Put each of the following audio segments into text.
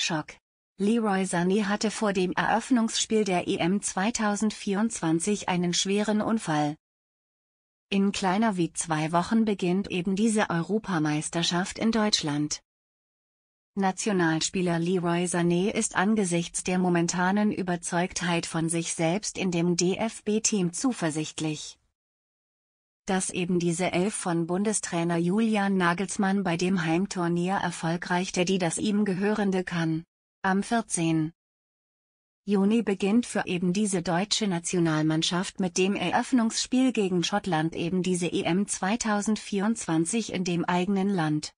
Schock. Leroy Sané hatte vor dem Eröffnungsspiel der EM 2024 einen schweren Unfall. In kleiner wie zwei Wochen beginnt eben diese Europameisterschaft in Deutschland. Nationalspieler Leroy Sané ist angesichts der momentanen Überzeugtheit von sich selbst in dem DFB-Team zuversichtlich dass eben diese Elf von Bundestrainer Julian Nagelsmann bei dem Heimturnier erfolgreich der die das ihm gehörende kann. Am 14. Juni beginnt für eben diese deutsche Nationalmannschaft mit dem Eröffnungsspiel gegen Schottland eben diese EM 2024 in dem eigenen Land.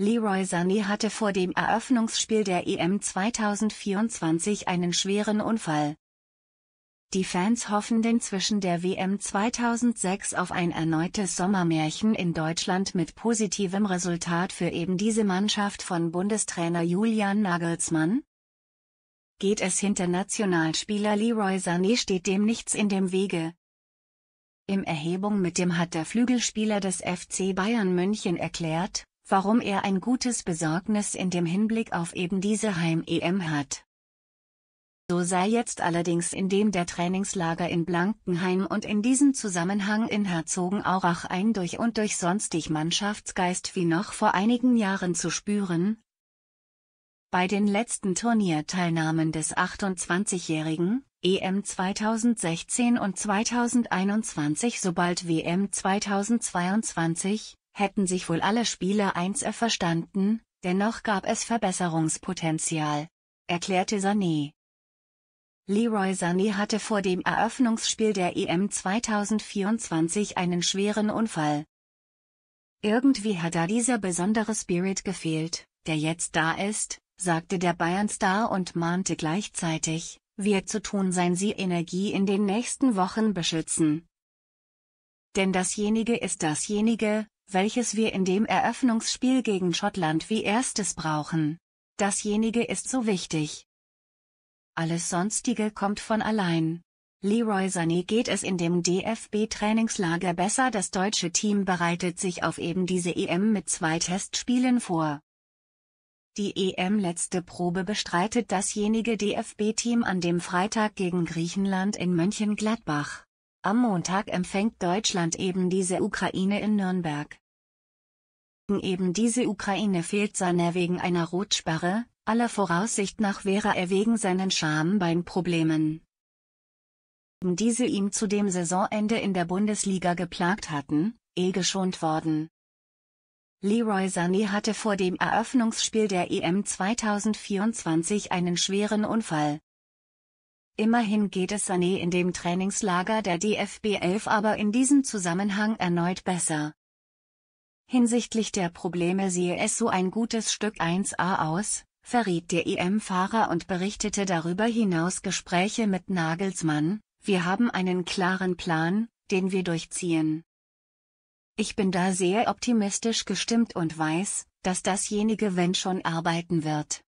Leroy Sané hatte vor dem Eröffnungsspiel der EM 2024 einen schweren Unfall. Die Fans hoffen denn zwischen der WM 2006 auf ein erneutes Sommermärchen in Deutschland mit positivem Resultat für eben diese Mannschaft von Bundestrainer Julian Nagelsmann? Geht es hinter Nationalspieler Leroy Sané steht dem nichts in dem Wege. Im Erhebung mit dem hat der Flügelspieler des FC Bayern München erklärt, warum er ein gutes Besorgnis in dem Hinblick auf eben diese Heim-EM hat. So sei jetzt allerdings in dem der Trainingslager in Blankenheim und in diesem Zusammenhang in Herzogenaurach ein durch und durch sonstig Mannschaftsgeist wie noch vor einigen Jahren zu spüren. Bei den letzten Turnierteilnahmen des 28-jährigen EM 2016 und 2021 sobald WM 2022 hätten sich wohl alle Spieler 1 verstanden, dennoch gab es Verbesserungspotenzial, erklärte Sané. Leroy Sané hatte vor dem Eröffnungsspiel der EM 2024 einen schweren Unfall. Irgendwie hat da dieser besondere Spirit gefehlt, der jetzt da ist, sagte der Bayern-Star und mahnte gleichzeitig, wird zu tun sein sie Energie in den nächsten Wochen beschützen. Denn dasjenige ist dasjenige, welches wir in dem Eröffnungsspiel gegen Schottland wie erstes brauchen. Dasjenige ist so wichtig, alles Sonstige kommt von allein. Leroy Sané geht es in dem DFB-Trainingslager besser. Das deutsche Team bereitet sich auf eben diese EM mit zwei Testspielen vor. Die EM-letzte Probe bestreitet dasjenige DFB-Team an dem Freitag gegen Griechenland in Mönchengladbach. Am Montag empfängt Deutschland eben diese Ukraine in Nürnberg. Eben diese Ukraine fehlt Sané wegen einer Rotsperre, aller Voraussicht nach wäre er wegen seinen Schambeinproblemen, diese ihm zu dem Saisonende in der Bundesliga geplagt hatten, eh geschont worden. Leroy Sané hatte vor dem Eröffnungsspiel der EM 2024 einen schweren Unfall. Immerhin geht es Sané in dem Trainingslager der DFB 11 aber in diesem Zusammenhang erneut besser. Hinsichtlich der Probleme sehe es so ein gutes Stück 1a aus, verriet der em fahrer und berichtete darüber hinaus Gespräche mit Nagelsmann, wir haben einen klaren Plan, den wir durchziehen. Ich bin da sehr optimistisch gestimmt und weiß, dass dasjenige wenn schon arbeiten wird.